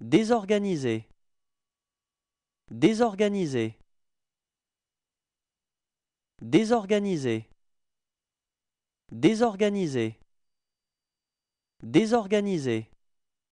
Désorganisé Désorganisé Désorganisé Désorganisé Désorganisé